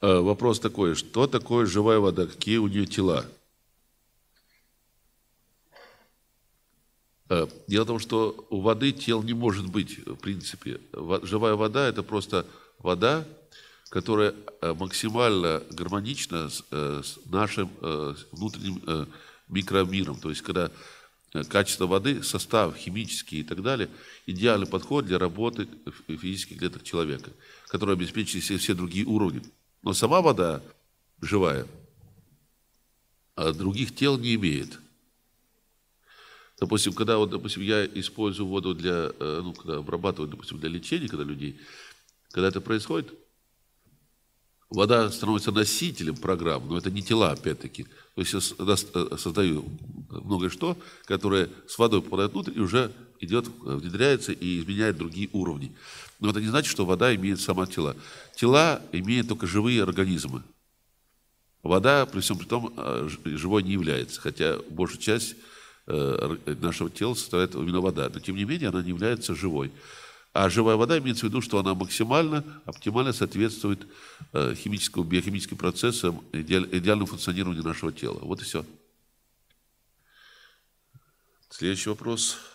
Э, вопрос такой, что такое живая вода, какие у нее тела? Э, дело в том, что у воды тел не может быть, в принципе. Живая вода – это просто вода, которая э, максимально гармонична с, нашим внутренним микромиром. То есть, когда качество воды, состав химический и так далее, идеальный подход для работы физических клеток человека, который обеспечивает все, все другие уровни. Но сама вода живая, а других тел не имеет. Допустим, когда вот, допустим, я использую воду для, э, ну, когда обрабатываю, допустим, для лечения, когда людей, когда это происходит, вода становится носителем программ, но это не тела, опять-таки. То есть я э, создаю многое что, которое с водой попадает внутрь и уже идет, внедряется и изменяет другие уровни. Но это не значит, что вода имеет сама тела. Тела имеют только живые организмы. Вода при всем при том э, живой не является, хотя большую часть э, нашего тела составляет именно вода. Но тем не менее она не является живой. А живая вода имеется в виду, что она максимально, оптимально соответствует э, химическому, биохимическим процессам, идеальному функционированию нашего тела. Вот и все. Следующий вопрос.